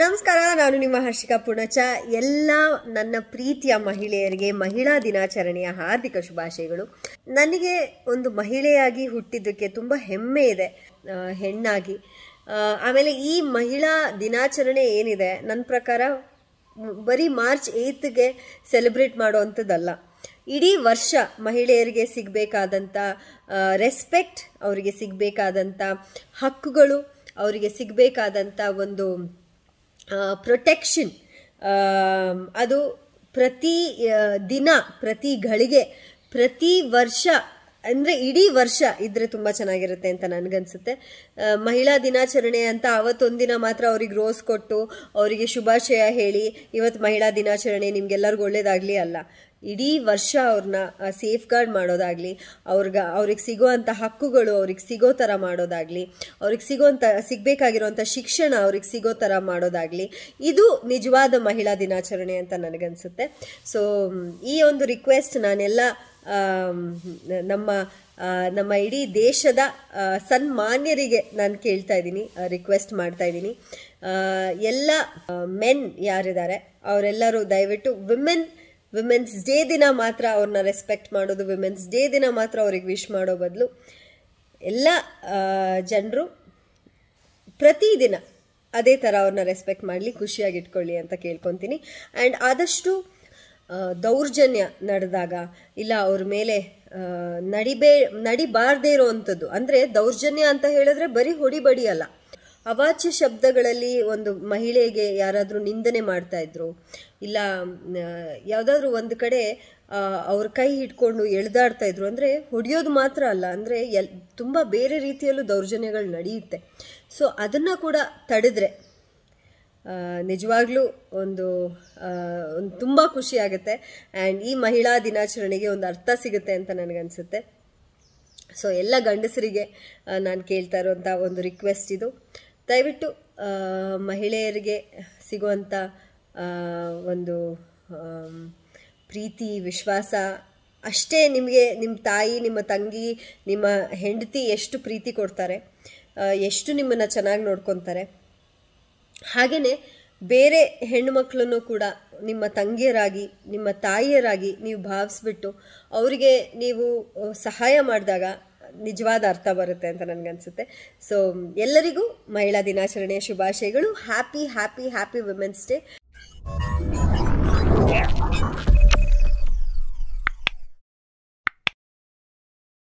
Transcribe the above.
ನಮಸ್ಕಾರ ನಾನು ನಿಮ್ಮ ಹರ್ಷಿಕಾ ಪುಣಚ ಎಲ್ಲ ನನ್ನ ಪ್ರೀತಿಯ ಮಹಿಳೆಯರಿಗೆ ಮಹಿಳಾ ದಿನಾಚರಣೆಯ ಹಾರ್ದಿಕ ಶುಭಾಶಯಗಳು ನನಗೆ ಒಂದು ಮಹಿಳೆಯಾಗಿ ಹುಟ್ಟಿದ್ದಕ್ಕೆ ತುಂಬ ಹೆಮ್ಮೆ ಇದೆ ಹೆಣ್ಣಾಗಿ ಆಮೇಲೆ ಈ ಮಹಿಳಾ ದಿನಾಚರಣೆ ಏನಿದೆ ನನ್ನ ಪ್ರಕಾರ ಬರೀ ಮಾರ್ಚ್ ಏಯ್ತ್ಗೆ ಸೆಲೆಬ್ರೇಟ್ ಮಾಡುವಂಥದ್ದಲ್ಲ ಇಡೀ ವರ್ಷ ಮಹಿಳೆಯರಿಗೆ ಸಿಗಬೇಕಾದಂಥ ರೆಸ್ಪೆಕ್ಟ್ ಅವರಿಗೆ ಸಿಗಬೇಕಾದಂಥ ಹಕ್ಕುಗಳು ಅವರಿಗೆ ಸಿಗಬೇಕಾದಂಥ ಒಂದು ಪ್ರೊಟೆಕ್ಷನ್ ಅದು ಪ್ರತಿ ದಿನ ಪ್ರತಿ ಗಳಿಗೆ ಪ್ರತಿ ವರ್ಷ ಅಂದರೆ ಇಡೀ ವರ್ಷ ಇದ್ರೆ ತುಂಬ ಚೆನ್ನಾಗಿರುತ್ತೆ ಅಂತ ನನಗನ್ಸುತ್ತೆ ಮಹಿಳಾ ದಿನಾಚರಣೆ ಅಂತ ಅವತ್ತೊಂದಿನ ಮಾತ್ರ ಅವ್ರಿಗೆ ರೋಸ್ ಕೊಟ್ಟು ಅವರಿಗೆ ಶುಭಾಶಯ ಹೇಳಿ ಇವತ್ತು ಮಹಿಳಾ ದಿನಾಚರಣೆ ನಿಮ್ಗೆಲ್ಲರಿಗೂ ಒಳ್ಳೇದಾಗಲಿ ಅಲ್ಲ ಇಡೀ ವರ್ಷ ಅವ್ರನ್ನ ಸೇಫ್ ಗಾರ್ಡ್ ಮಾಡೋದಾಗಲಿ ಅವ್ರಿಗೆ ಅವ್ರಿಗೆ ಸಿಗೋವಂಥ ಹಕ್ಕುಗಳು ಅವ್ರಿಗೆ ಸಿಗೋ ಥರ ಮಾಡೋದಾಗ್ಲಿ ಅವ್ರಿಗೆ ಸಿಗೋವಂಥ ಸಿಗಬೇಕಾಗಿರೋವಂಥ ಶಿಕ್ಷಣ ಅವ್ರಿಗೆ ಸಿಗೋ ಥರ ಮಾಡೋದಾಗ್ಲಿ ಇದು ನಿಜವಾದ ಮಹಿಳಾ ದಿನಾಚರಣೆ ಅಂತ ನನಗನ್ಸುತ್ತೆ ಸೊ ಈ ಒಂದು ರಿಕ್ವೆಸ್ಟ್ ನಾನೆಲ್ಲ ನಮ್ಮ ನಮ್ಮ ಇಡೀ ದೇಶದ ಸನ್ಮಾನ್ಯರಿಗೆ ನಾನು ಕೇಳ್ತಾ ಇದ್ದೀನಿ ರಿಕ್ವೆಸ್ಟ್ ಮಾಡ್ತಾ ಇದ್ದೀನಿ ಎಲ್ಲ ಮೆನ್ ಯಾರಿದ್ದಾರೆ ಅವರೆಲ್ಲರೂ ದಯವಿಟ್ಟು ವಿಮೆನ್ ವಿಮೆನ್ಸ್ ಡೇ ದಿನ ಮಾತ್ರ ಅವ್ರನ್ನ ರೆಸ್ಪೆಕ್ಟ್ ಮಾಡೋದು ವಿಮೆನ್ಸ್ ಡೇ ದಿನ ಮಾತ್ರ ಅವ್ರಿಗೆ ವಿಶ್ ಮಾಡೋ ಬದಲು ಎಲ್ಲ ಜನರು ಪ್ರತಿದಿನ ಅದೇ ಥರ ಅವ್ರನ್ನ ರೆಸ್ಪೆಕ್ಟ್ ಮಾಡಲಿ ಖುಷಿಯಾಗಿ ಇಟ್ಕೊಳ್ಳಿ ಅಂತ ಕೇಳ್ಕೊತೀನಿ ಆ್ಯಂಡ್ ಆದಷ್ಟು ದೌರ್ಜನ್ಯ ನಡೆದಾಗ ಇಲ್ಲ ಅವ್ರ ಮೇಲೆ ನಡಿಬೇ ನಡಿಬಾರ್ದೇ ಇರೋವಂಥದ್ದು ಅಂದರೆ ದೌರ್ಜನ್ಯ ಅಂತ ಹೇಳಿದ್ರೆ ಬರೀ ಹೊಡಿಬಡಿ ಅಲ್ಲ ಅವಾಚ್ಯ ಶಬ್ದಗಳಲ್ಲಿ ಒಂದು ಮಹಿಳೆಗೆ ಯಾರಾದರೂ ನಿಂದನೆ ಮಾಡ್ತಾ ಇದ್ರು ಇಲ್ಲ ಯಾವುದಾದ್ರೂ ಒಂದು ಕಡೆ ಅವ್ರ ಕೈ ಹಿಡ್ಕೊಂಡು ಎಳ್ದಾಡ್ತಾ ಇದ್ರು ಅಂದರೆ ಹೊಡಿಯೋದು ಮಾತ್ರ ಅಲ್ಲ ಅಂದರೆ ಎಲ್ ತುಂಬ ಬೇರೆ ರೀತಿಯಲ್ಲೂ ದೌರ್ಜನ್ಯಗಳು ನಡೆಯುತ್ತೆ ಸೊ ಅದನ್ನು ಕೂಡ ತಡೆದ್ರೆ ನಿಜವಾಗ್ಲೂ ಒಂದು ಒಂದು ತುಂಬ ಖುಷಿ ಆಗುತ್ತೆ ಆ್ಯಂಡ್ ಈ ಮಹಿಳಾ ದಿನಾಚರಣೆಗೆ ಒಂದು ಅರ್ಥ ಸಿಗುತ್ತೆ ಅಂತ ನನಗನ್ಸುತ್ತೆ ಸೊ ಎಲ್ಲ ಗಂಡಸರಿಗೆ ನಾನು ಕೇಳ್ತಾ ಇರೋಂಥ ಒಂದು ರಿಕ್ವೆಸ್ಟ್ ಇದು ದಯವಿಟ್ಟು ಮಹಿಳೆಯರಿಗೆ ಸಿಗುವಂಥ ಒಂದು ಪ್ರೀತಿ ವಿಶ್ವಾಸ ಅಷ್ಟೇ ನಿಮಗೆ ನಿಮ್ಮ ತಾಯಿ ನಿಮ್ಮ ತಂಗಿ ನಿಮ್ಮ ಹೆಂಡತಿ ಎಷ್ಟು ಪ್ರೀತಿ ಕೊಡ್ತಾರೆ ಎಷ್ಟು ನಿಮ್ಮನ್ನು ಚೆನ್ನಾಗಿ ನೋಡ್ಕೊತಾರೆ ಹಾಗೆಯೇ ಬೇರೆ ಹೆಣ್ಣು ಮಕ್ಕಳನ್ನು ಕೂಡ ನಿಮ್ಮ ತಂಗಿಯರಾಗಿ ನಿಮ್ಮ ತಾಯಿಯರಾಗಿ ನೀವು ಭಾವಿಸ್ಬಿಟ್ಟು ಅವರಿಗೆ ನೀವು ಸಹಾಯ ಮಾಡಿದಾಗ ನಿಜವಾದ ಅರ್ಥ ಬರುತ್ತೆ ಅಂತ ನನಗನ್ಸುತ್ತೆ ಸೊ ಎಲ್ಲರಿಗೂ ಮಹಿಳಾ ದಿನಾಚರಣೆಯ ಶುಭಾಶಯಗಳು happy happy happy women's day